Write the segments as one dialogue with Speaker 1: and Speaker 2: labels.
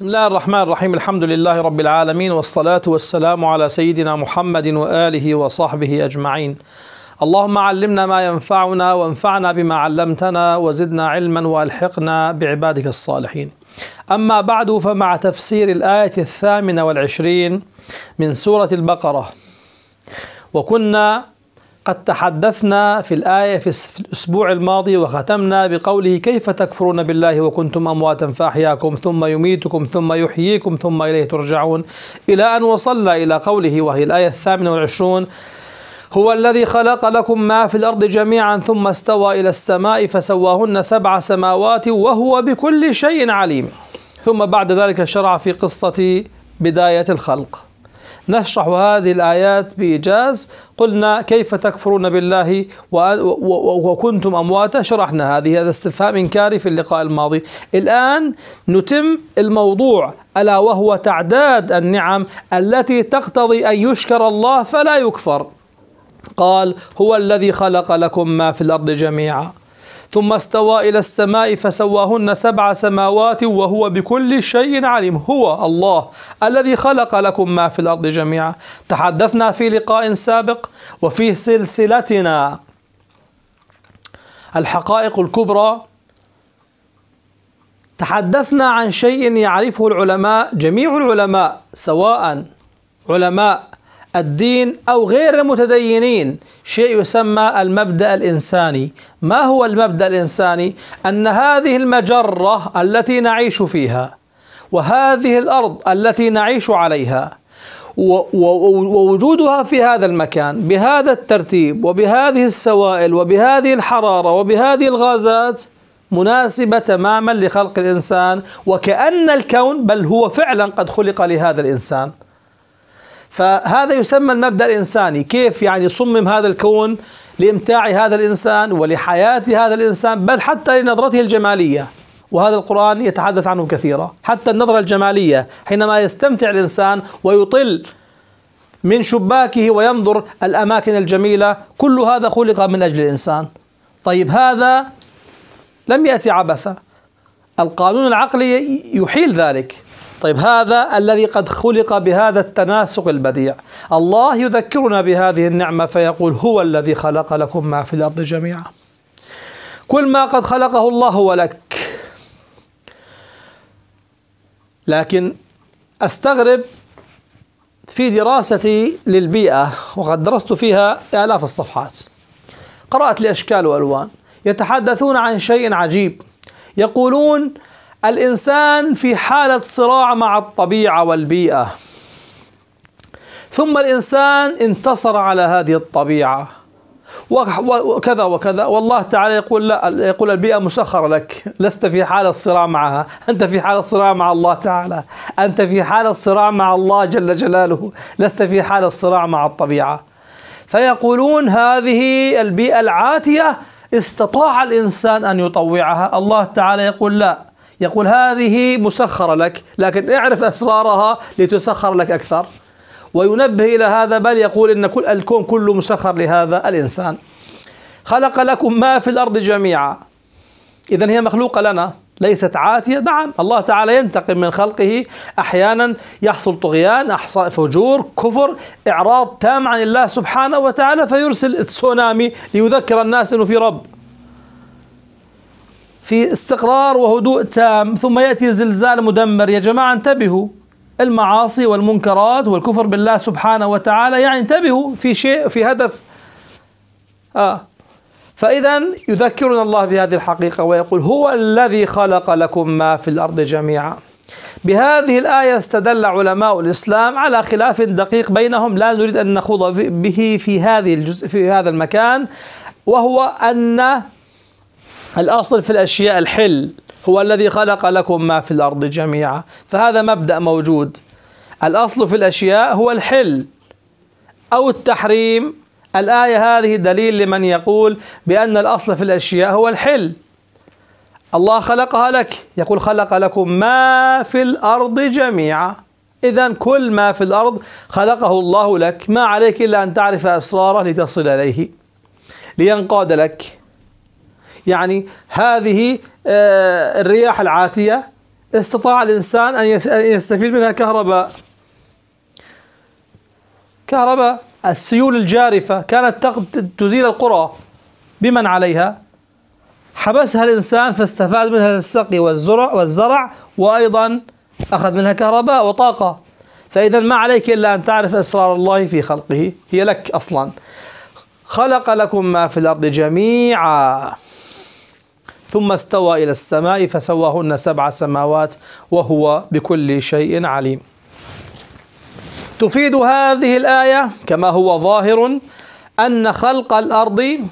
Speaker 1: بسم الله الرحمن الرحيم الحمد لله رب العالمين والصلاة والسلام على سيدنا محمد وآله وصحبه أجمعين اللهم علمنا ما ينفعنا وانفعنا بما علمتنا وزدنا علما والحقنا بعبادك الصالحين أما بعد فمع تفسير الآية الثامنة والعشرين من سورة البقرة وكنا قد تحدثنا في الآية في الأسبوع الماضي وختمنا بقوله كيف تكفرون بالله وكنتم أمواتا فأحياكم ثم يميتكم ثم يحييكم ثم إليه ترجعون إلى أن وصلنا إلى قوله وهي الآية الثامنة والعشرون هو الذي خلق لكم ما في الأرض جميعا ثم استوى إلى السماء فسواهن سبع سماوات وهو بكل شيء عليم ثم بعد ذلك شرع في قصة بداية الخلق نشرح هذه الآيات بإيجاز قلنا كيف تكفرون بالله وكنتم أمواتا شرحنا هذه هذا استفهام إنكاري في اللقاء الماضي الآن نتم الموضوع ألا وهو تعداد النعم التي تقتضي أن يشكر الله فلا يكفر قال هو الذي خلق لكم ما في الأرض جميعا ثم استوى إلى السماء فسواهن سبع سماوات وهو بكل شيء عليم هو الله الذي خلق لكم ما في الأرض جميعا تحدثنا في لقاء سابق وفي سلسلتنا الحقائق الكبرى تحدثنا عن شيء يعرفه العلماء جميع العلماء سواء علماء الدين أو غير المتدينين شيء يسمى المبدأ الإنساني ما هو المبدأ الإنساني؟ أن هذه المجرة التي نعيش فيها وهذه الأرض التي نعيش عليها ووجودها في هذا المكان بهذا الترتيب وبهذه السوائل وبهذه الحرارة وبهذه الغازات مناسبة تماما لخلق الإنسان وكأن الكون بل هو فعلا قد خلق لهذا الإنسان فهذا يسمى المبدأ الإنساني كيف يعني صمم هذا الكون لإمتاع هذا الإنسان ولحياة هذا الإنسان بل حتى لنظرته الجمالية وهذا القرآن يتحدث عنه كثيرا حتى النظرة الجمالية حينما يستمتع الإنسان ويطل من شباكه وينظر الأماكن الجميلة كل هذا خلق من أجل الإنسان طيب هذا لم يأتي عبثا القانون العقلي يحيل ذلك طيب هذا الذي قد خلق بهذا التناسق البديع الله يذكرنا بهذه النعمة فيقول هو الذي خلق لكم ما في الأرض جميعا كل ما قد خلقه الله هو لك لكن أستغرب في دراستي للبيئة وقد درست فيها آلاف الصفحات قرأت لأشكال وألوان يتحدثون عن شيء عجيب يقولون الإنسان في حالة صراع مع الطبيعة والبيئة ثم الإنسان انتصر على هذه الطبيعة وكذا وكذا والله تعالى يقول لا يقول البيئة مسخرة لك لست في حالة صراع معها أنت في حالة صراع مع الله تعالى أنت في حالة صراع مع الله جل جلاله لست في حالة صراع مع الطبيعة فيقولون هذه البيئة العاتية استطاع الإنسان أن يطوعها الله تعالى يقول لا يقول هذه مسخرة لك لكن اعرف أسرارها لتسخر لك أكثر وينبه إلى هذا بل يقول إن كل الكون كله مسخر لهذا الإنسان خلق لكم ما في الأرض جميعا إذا هي مخلوقة لنا ليست عاتية نعم الله تعالى ينتقم من خلقه أحيانا يحصل طغيان أحصاء فجور كفر إعراض تام عن الله سبحانه وتعالى فيرسل تسونامي ليذكر الناس أنه في رب في استقرار وهدوء تام ثم يأتي زلزال مدمر يا جماعة انتبهوا المعاصي والمنكرات والكفر بالله سبحانه وتعالى يعني انتبهوا في شيء في هدف آه فإذا يذكرنا الله بهذه الحقيقة ويقول هو الذي خلق لكم ما في الأرض جميعا بهذه الآية استدل علماء الإسلام على خلاف دقيق بينهم لا نريد أن نخوض به في هذه الجزء في هذا المكان وهو أن الأصل في الأشياء الحل هو الذي خلق لكم ما في الأرض جميعا فهذا مبدأ موجود الأصل في الأشياء هو الحل أو التحريم الآية هذه دليل لمن يقول بأن الأصل في الأشياء هو الحل الله خلقها لك يقول خلق لكم ما في الأرض جميعا إذا كل ما في الأرض خلقه الله لك ما عليك إلا أن تعرف أسراره لتصل إليه لينقاد لك يعني هذه آه، الرياح العاتية استطاع الإنسان أن يستفيد منها كهرباء كهرباء السيول الجارفة كانت تزيل القرى بمن عليها حبسها الإنسان فاستفاد منها السقي والزرع, والزرع وأيضا أخذ منها كهرباء وطاقة فإذا ما عليك إلا أن تعرف أسرار الله في خلقه هي لك أصلا خلق لكم ما في الأرض جميعا ثم استوى إلى السماء فسواهن سبع سماوات وهو بكل شيء عليم تفيد هذه الآية كما هو ظاهر أن خلق الأرض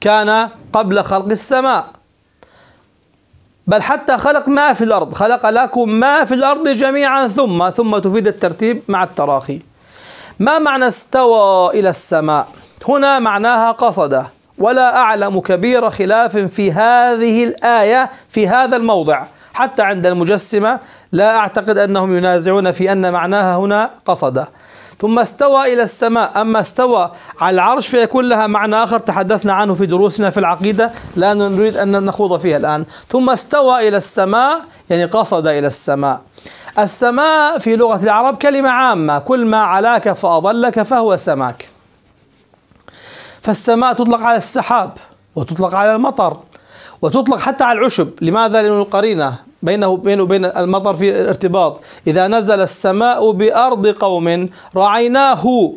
Speaker 1: كان قبل خلق السماء بل حتى خلق ما في الأرض خلق لكم ما في الأرض جميعا ثم ثم تفيد الترتيب مع التراخي ما معنى استوى إلى السماء هنا معناها قصده ولا أعلم كبير خلاف في هذه الآية في هذا الموضع حتى عند المجسمة لا أعتقد أنهم ينازعون في أن معناها هنا قصد ثم استوى إلى السماء أما استوى على العرش فيكون لها معنى آخر تحدثنا عنه في دروسنا في العقيدة لا نريد أن نخوض فيها الآن ثم استوى إلى السماء يعني قصد إلى السماء السماء في لغة العرب كلمة عامة كل ما علاك فأضلك فهو سماك فالسماء تطلق على السحاب وتطلق على المطر وتطلق حتى على العشب لماذا لأن القرينة بينه وبين بين المطر في ارتباط إذا نزل السماء بأرض قوم رعيناه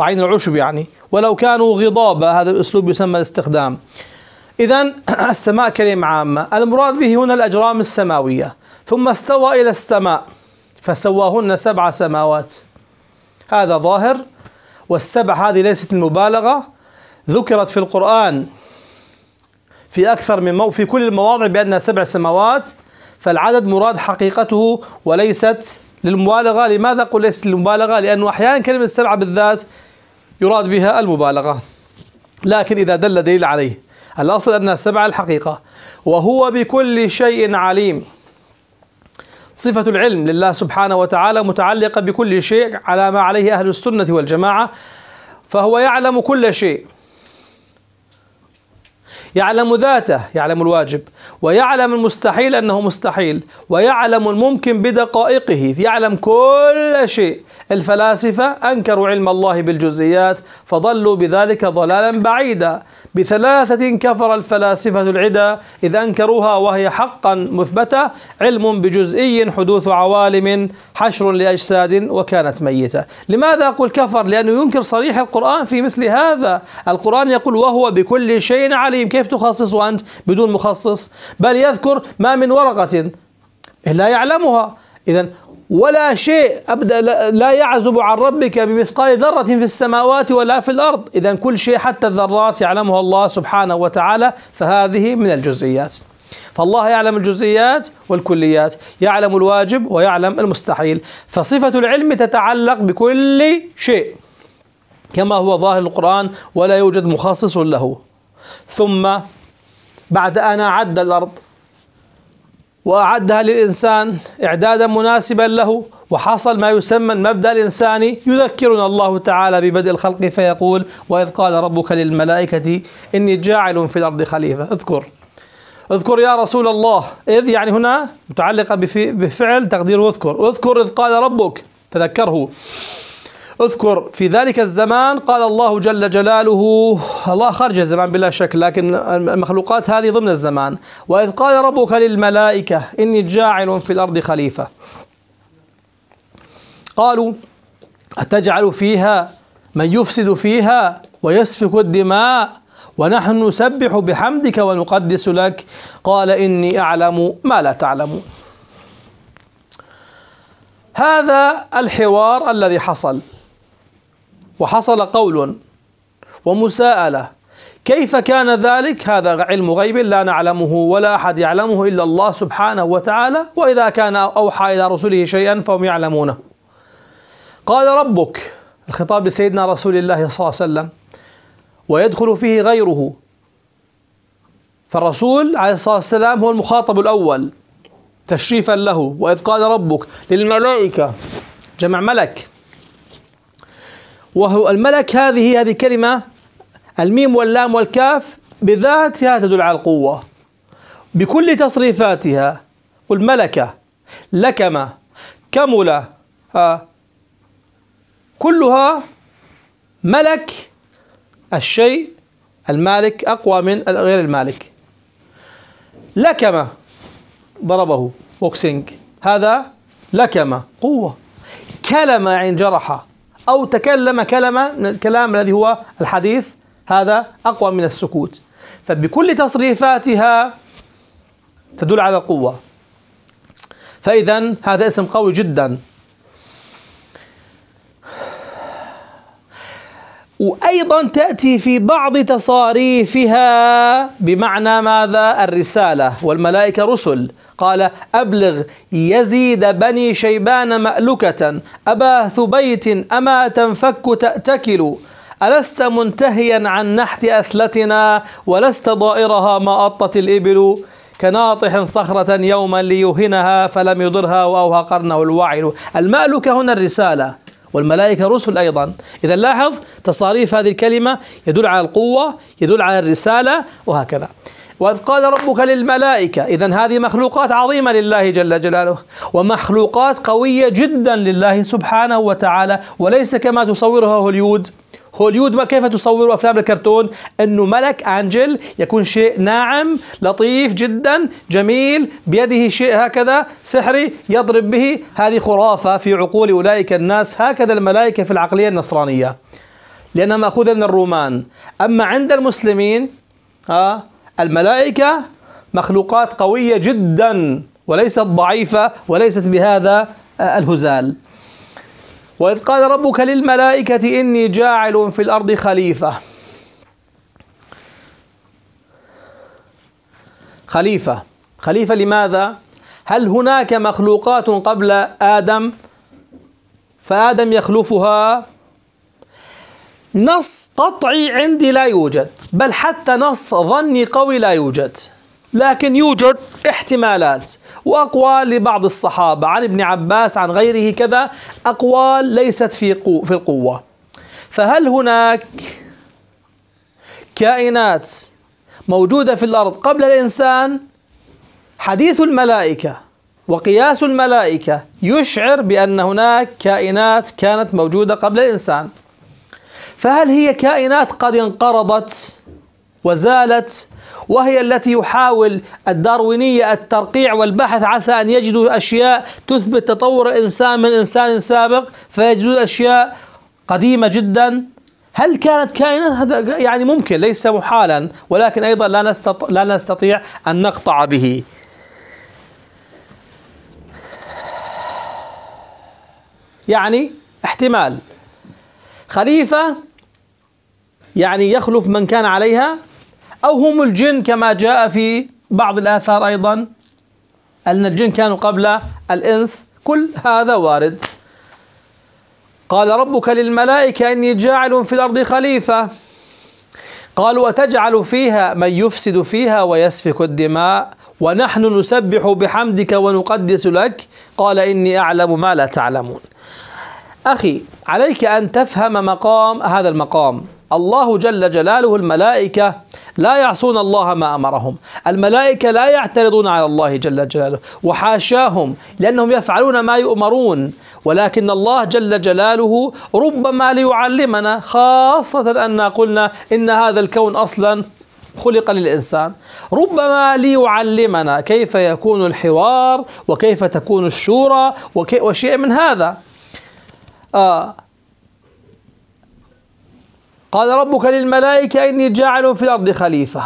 Speaker 1: رعينا العشب يعني ولو كانوا غضابا هذا الأسلوب يسمى الاستخدام إذا السماء كلمة عامة المراد به هنا الأجرام السماوية ثم استوى إلى السماء فسواهن سبع سماوات هذا ظاهر والسبع هذه ليست المبالغة ذكرت في القرآن في أكثر من مو في كل المواضع بأنها سبع سماوات فالعدد مراد حقيقته وليست للمبالغة لماذا قل ليست للمبالغة لأنه أحيانا كلمة السبعة بالذات يراد بها المبالغة لكن إذا دل دليل عليه الأصل أنها سبعة الحقيقة وهو بكل شيء عليم صفة العلم لله سبحانه وتعالى متعلقة بكل شيء على ما عليه أهل السنة والجماعة فهو يعلم كل شيء يعلم ذاته يعلم الواجب ويعلم المستحيل أنه مستحيل ويعلم الممكن بدقائقه يعلم كل شيء الفلاسفة أنكروا علم الله بالجزئيات فضلوا بذلك ضلالا بعيدا بثلاثة كفر الفلاسفة العدا إذ أنكروها وهي حقا مثبتة علم بجزئي حدوث عوالم حشر لأجساد وكانت ميتة لماذا أقول كفر لأنه ينكر صريح القرآن في مثل هذا القرآن يقول وهو بكل شيء عليم كيف تخصص أنت بدون مخصص بل يذكر ما من ورقة لا يعلمها إذا ولا شيء أبدا لا يعزب عن ربك بمثقال ذرة في السماوات ولا في الأرض إذا كل شيء حتى الذرات يعلمها الله سبحانه وتعالى فهذه من الجزئيات فالله يعلم الجزئيات والكليات يعلم الواجب ويعلم المستحيل فصفة العلم تتعلق بكل شيء كما هو ظاهر القرآن ولا يوجد مخصص له ثم بعد أن أعد الأرض وأعدها للإنسان إعدادا مناسبا له وحصل ما يسمى المبدأ الإنساني يذكرنا الله تعالى ببدء الخلق فيقول وإذ قال ربك للملائكة إني جاعل في الأرض خليفة اذكر اذكر يا رسول الله إذ يعني هنا متعلقة بفعل تقدير اذكر اذكر إذ قال ربك تذكره اذكر في ذلك الزمان قال الله جل جلاله الله خارج الزمان بلا شك لكن المخلوقات هذه ضمن الزمان وإذ قال ربك للملائكة إني جاعل في الأرض خليفة قالوا أتجعل فيها من يفسد فيها ويسفك الدماء ونحن نسبح بحمدك ونقدس لك قال إني أعلم ما لا تعلمون هذا الحوار الذي حصل وحصل قول ومساءلة كيف كان ذلك هذا علم غيب لا نعلمه ولا أحد يعلمه إلا الله سبحانه وتعالى وإذا كان أوحى إلى رسله شيئا فهم يعلمونه قال ربك الخطاب لسيدنا رسول الله صلى الله عليه وسلم ويدخل فيه غيره فالرسول عليه الصلاة والسلام هو المخاطب الأول تشريفا له وإذ قال ربك للملائكة جمع ملك وهو الملك هذه هذه كلمة الميم واللام والكاف بذاتها تدل على القوة بكل تصريفاتها قل ملكة لكمة كملة آه كلها ملك الشيء المالك أقوى من غير المالك لكمة ضربه بوكسينج هذا لكمة قوة كلمة عن جرحه أو تكلم كلمة من الكلام الذي هو الحديث هذا أقوى من السكوت فبكل تصريفاتها تدل على القوة فإذا هذا اسم قوي جدا وأيضا تأتي في بعض تصاريفها بمعنى ماذا؟ الرسالة والملائكة رسل قال أبلغ يزيد بني شيبان مألكة أبا ثبيت أما تنفك تأتكل ألست منتهيا عن نحت أثلتنا ولست ضائرها ما أطت الإبل كناطح صخرة يوما ليهنها فلم يضرها وأوهى قرنه الوعل المألكة هنا الرسالة والملائكة رسل أيضا إذا لاحظ تصاريف هذه الكلمة يدل على القوة يدل على الرسالة وهكذا وإذ قال ربك للملائكة إذا هذه مخلوقات عظيمة لله جل جلاله ومخلوقات قوية جدا لله سبحانه وتعالى وليس كما تصورها هوليود هوليود ما كيف تصور أفلام الكرتون أنه ملك أنجل يكون شيء ناعم لطيف جدا جميل بيده شيء هكذا سحري يضرب به هذه خرافة في عقول أولئك الناس هكذا الملائكة في العقلية النصرانية لأنها مأخوذة من الرومان أما عند المسلمين آه الملائكة مخلوقات قوية جدا وليست ضعيفة وليست بهذا آه، الهزال وإذ قال ربك للملائكة إني جاعل في الأرض خليفة خليفة خليفة لماذا؟ هل هناك مخلوقات قبل آدم فآدم يخلفها نص قطعي عندي لا يوجد بل حتى نص ظني قوي لا يوجد لكن يوجد احتمالات وأقوال لبعض الصحابة عن ابن عباس عن غيره كذا أقوال ليست في, في القوة فهل هناك كائنات موجودة في الأرض قبل الإنسان حديث الملائكة وقياس الملائكة يشعر بأن هناك كائنات كانت موجودة قبل الإنسان فهل هي كائنات قد انقرضت وزالت وهي التي يحاول الداروينية الترقيع والبحث عسى أن يجدوا أشياء تثبت تطور الإنسان من إنسان سابق فيجدون أشياء قديمة جدا هل كانت كائنة هذا يعني ممكن ليس محالا ولكن أيضا لا نستطيع, لا نستطيع أن نقطع به يعني احتمال خليفة يعني يخلف من كان عليها أو هم الجن كما جاء في بعض الآثار أيضا أن الجن كانوا قبل الإنس كل هذا وارد قال ربك للملائكة إني جاعل في الأرض خليفة قالوا وتجعل فيها من يفسد فيها ويسفك الدماء ونحن نسبح بحمدك ونقدس لك قال إني أعلم ما لا تعلمون أخي عليك أن تفهم مقام هذا المقام الله جل جلاله الملائكة لا يعصون الله ما أمرهم الملائكة لا يعترضون على الله جل جلاله وحاشاهم لأنهم يفعلون ما يؤمرون ولكن الله جل جلاله ربما ليعلمنا خاصة أن قلنا إن هذا الكون أصلا خلق للإنسان ربما ليعلمنا كيف يكون الحوار وكيف تكون الشورى وشيء من هذا آه قال ربك للملائكة إني جاعل في الأرض خليفة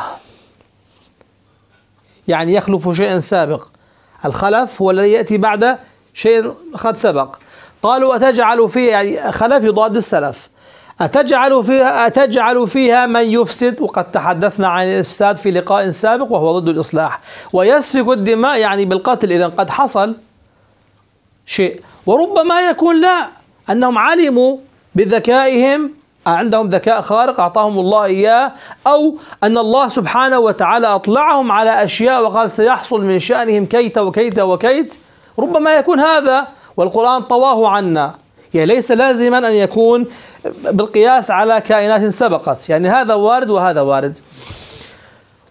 Speaker 1: يعني يخلف شيئا سابق الخلف هو الذي يأتي بعد شيء قد سبق قالوا أتجعل فيها يعني خلف يضاد السلف أتجعل فيها أتجعل فيها من يفسد وقد تحدثنا عن الإفساد في لقاء سابق وهو ضد الإصلاح ويسفك الدماء يعني بالقتل إذا قد حصل شيء وربما يكون لا أنهم علموا بذكائهم عندهم ذكاء خارق أعطاهم الله إياه أو أن الله سبحانه وتعالى أطلعهم على أشياء وقال سيحصل من شأنهم كيت وكيت وكيت ربما يكون هذا والقرآن طواه عنا يعني ليس لازما أن يكون بالقياس على كائنات سبقت يعني هذا وارد وهذا وارد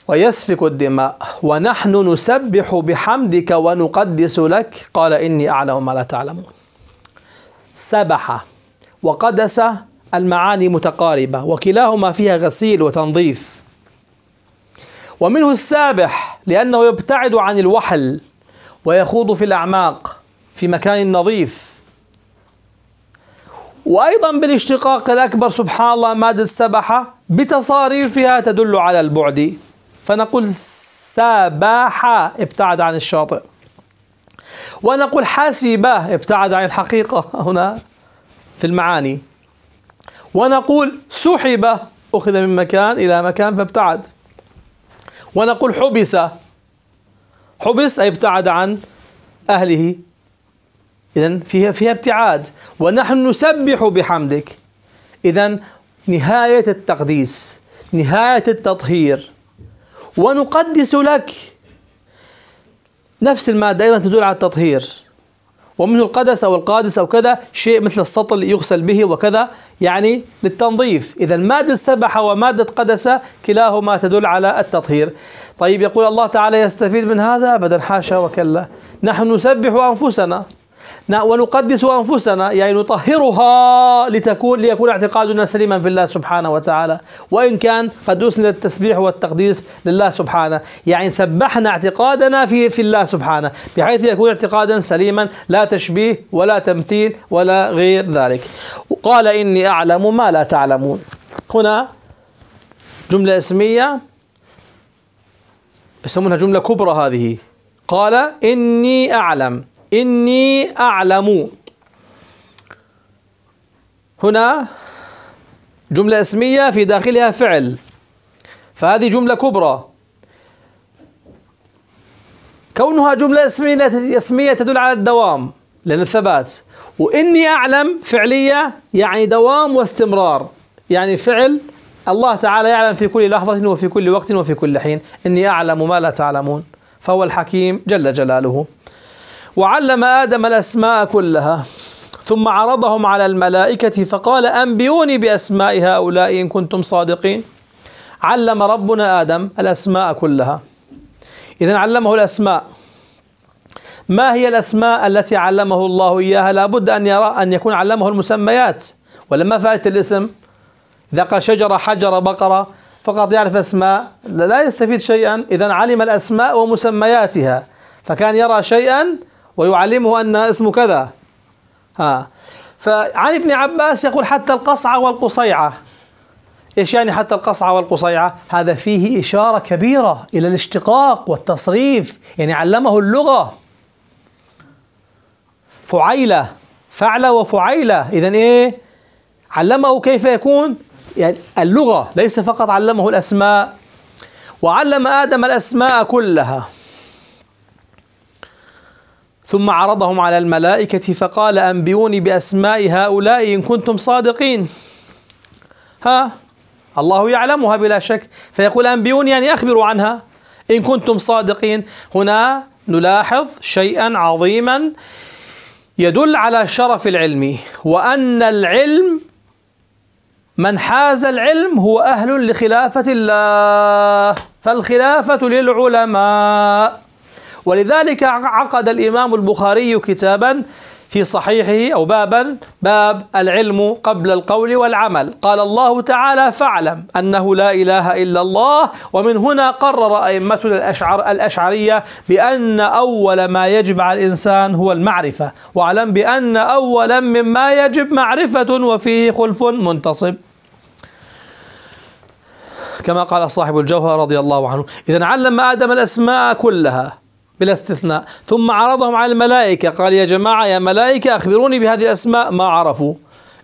Speaker 1: ويسفك الدماء ونحن نسبح بحمدك ونقدس لك قال إني أعلم ما لا تعلمون سبح وقدس المعاني متقاربة وكلاهما فيها غسيل وتنظيف ومنه السابح لأنه يبتعد عن الوحل ويخوض في الأعماق في مكان نظيف وأيضا بالاشتقاق الأكبر سبحان الله مادة سبحة بتصاريفها تدل على البعد فنقول سباحة ابتعد عن الشاطئ ونقول حاسبة ابتعد عن الحقيقة هنا في المعاني ونقول سحب أخذ من مكان إلى مكان فابتعد ونقول حبس حبس أي ابتعد عن أهله إذا فيها فيها ابتعاد ونحن نسبح بحمدك إذا نهاية التقديس نهاية التطهير ونقدس لك نفس المادة أيضا تدل على التطهير ومنه القدس أو القادس أو كذا شيء مثل السطل يغسل به وكذا يعني للتنظيف إذا مادة سبح ومادة قدس كلاهما تدل على التطهير طيب يقول الله تعالى يستفيد من هذا أبدا حاشا وكلا نحن نسبح أنفسنا ونقدس أنفسنا يعني نطهرها لتكون ليكون اعتقادنا سليما في الله سبحانه وتعالى وإن كان قد أسند التسبيح والتقديس لله سبحانه يعني سبحنا اعتقادنا في في الله سبحانه بحيث يكون اعتقادا سليما لا تشبيه ولا تمثيل ولا غير ذلك قال إني أعلم ما لا تعلمون هنا جملة اسمية يسمونها جملة كبرى هذه قال إني أعلم إني أعلم هنا جملة اسمية في داخلها فعل فهذه جملة كبرى كونها جملة اسمية تدل على الدوام لأن الثبات وإني أعلم فعلية يعني دوام واستمرار يعني فعل الله تعالى يعلم في كل لحظة وفي كل وقت وفي كل حين إني أعلم ما لا تعلمون فهو الحكيم جل جلاله وعلم آدم الأسماء كلها ثم عرضهم على الملائكة فقال أنبئوني بأسماء هؤلاء إن كنتم صادقين علم ربنا آدم الأسماء كلها إذا علمه الأسماء ما هي الأسماء التي علمه الله إياها لابد أن يرى أن يكون علمه المسميات ولما فات الاسم إذا قال شجرة حجرة بقرة فقط يعرف أسماء لا يستفيد شيئا إذا علم الأسماء ومسمياتها فكان يرى شيئا ويعلمه أن اسمه كذا ها فعن ابن عباس يقول حتى القصعة والقصيعة ايش يعني حتى القصعة والقصيعة؟ هذا فيه إشارة كبيرة إلى الاشتقاق والتصريف، يعني علمه اللغة. فعيلة فعلة وفعيلة، إذا إيه؟ علمه كيف يكون يعني اللغة، ليس فقط علمه الأسماء. وعلم آدم الأسماء كلها. ثم عرضهم على الملائكة فقال أنبئوني بأسماء هؤلاء إن كنتم صادقين ها الله يعلمها بلا شك فيقول أنبئوني يعني أخبروا عنها إن كنتم صادقين هنا نلاحظ شيئا عظيما يدل على شرف العلم وأن العلم من حاز العلم هو أهل لخلافة الله فالخلافة للعلماء ولذلك عقد الإمام البخاري كتابا في صحيحه أو بابا باب العلم قبل القول والعمل قال الله تعالى فاعلم أنه لا إله إلا الله ومن هنا قرر أئمتنا الأشعر الأشعرية بأن أول ما يجب على الإنسان هو المعرفة واعلم بأن أولا مما يجب معرفة وفيه خلف منتصب كما قال صاحب الجوهر رضي الله عنه إذا علم آدم الأسماء كلها بلا استثناء ثم عرضهم على الملائكة قال يا جماعة يا ملائكة أخبروني بهذه الأسماء ما عرفوا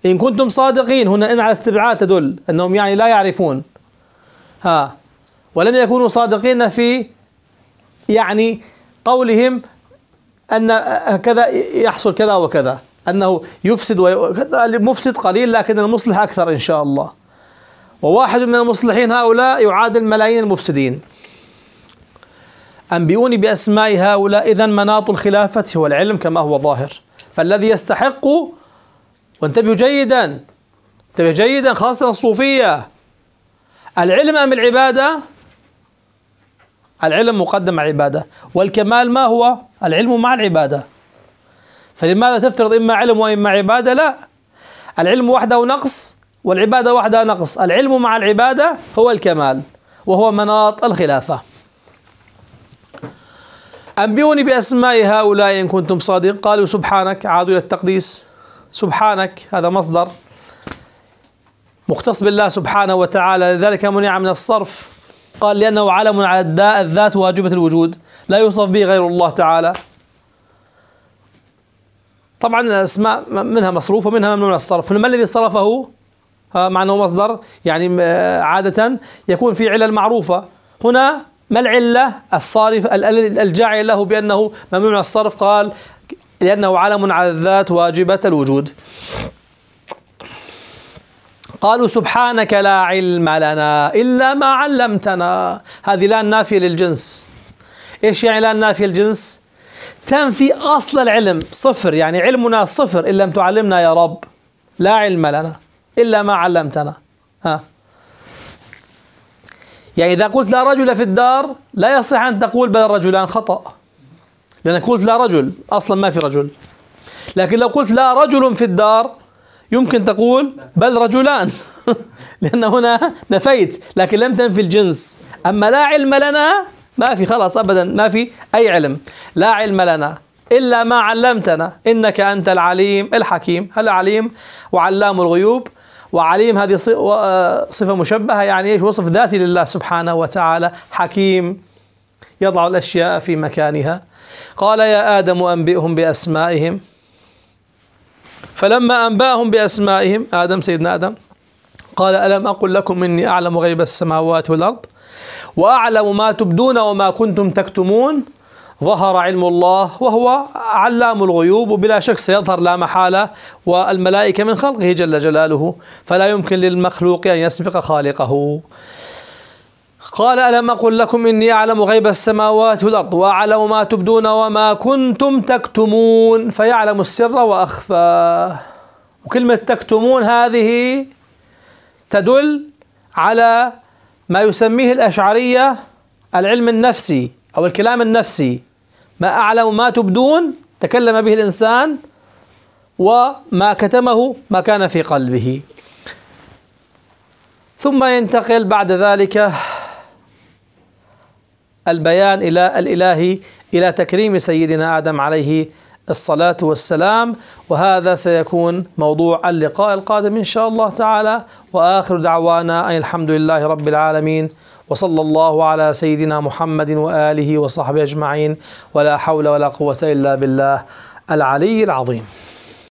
Speaker 1: إن كنتم صادقين هنا إن على استبعاد تدل أنهم يعني لا يعرفون ها ولم يكونوا صادقين في يعني قولهم أن كذا يحصل كذا وكذا أنه يفسد المفسد قليل لكن المصلح أكثر إن شاء الله وواحد من المصلحين هؤلاء يعادل ملايين المفسدين أنبئوني بأسماء هؤلاء إذا مناط الخلافة هو العلم كما هو ظاهر فالذي يستحق وانتبهوا جيدا انتبهوا جيدا خاصة الصوفية العلم أم العبادة العلم مقدم على العبادة والكمال ما هو العلم مع العبادة فلماذا تفترض إما علم وإما عبادة لا العلم وحده نقص والعبادة وحدها نقص العلم مع العبادة هو الكمال وهو مناط الخلافة أنبئوني بأسماء هؤلاء إن كنتم صادق قالوا سبحانك عادوا إلى التقديس سبحانك هذا مصدر مختص بالله سبحانه وتعالى لذلك منع من الصرف قال لأنه علم على الداء الذات واجبة الوجود لا يوصف به غير الله تعالى طبعا الأسماء منها مصروف ومنها ممنوع من الصرف ما الذي صرفه مع أنه مصدر يعني آه، عادة يكون في علل معروفة هنا ما العلة الصارف الجاعل له بأنه ممنوع من الصرف قال لأنه علم على الذات واجبة الوجود قالوا سبحانك لا علم لنا إلا ما علمتنا هذه لا نافية للجنس إيش يعني لا نافية للجنس تنفي أصل العلم صفر يعني علمنا صفر إن لم تعلمنا يا رب لا علم لنا إلا ما علمتنا ها يعني إذا قلت لا رجل في الدار لا يصح أن تقول بل الرجلان خطأ لأنك قلت لا رجل أصلا ما في رجل لكن لو قلت لا رجل في الدار يمكن تقول بل رجلان لأن هنا نفيت لكن لم تنفي الجنس أما لا علم لنا ما في خلاص أبدا ما في أي علم لا علم لنا إلا ما علمتنا إنك أنت العليم الحكيم العليم وعلام الغيوب وعليم هذه آه، صفة مشبهة يعني ايش وصف ذاتي لله سبحانه وتعالى حكيم يضع الأشياء في مكانها قال يا آدم أنبئهم بأسمائهم فلما أنبأهم بأسمائهم آدم سيدنا آدم قال ألم أقل لكم إني أعلم غيب السماوات والأرض وأعلم ما تبدون وما كنتم تكتمون ظهر علم الله وهو علام الغيوب وبلا شك سيظهر لا محالة والملائكة من خلقه جل جلاله فلا يمكن للمخلوق أن يسبق خالقه قال ألم أقل لكم إني أعلم غيب السماوات والأرض وأعلم ما تبدون وما كنتم تكتمون فيعلم السر وأخفى وكلمة تكتمون هذه تدل على ما يسميه الأشعرية العلم النفسي أو الكلام النفسي ما أعلم ما تبدون تكلم به الإنسان وما كتمه ما كان في قلبه ثم ينتقل بعد ذلك البيان إلى الإله إلى تكريم سيدنا آدم عليه الصلاة والسلام وهذا سيكون موضوع اللقاء القادم إن شاء الله تعالى وآخر دعوانا أن الحمد لله رب العالمين وصلى الله على سيدنا محمد وآله وصحبه أجمعين ولا حول ولا قوة إلا بالله العلي العظيم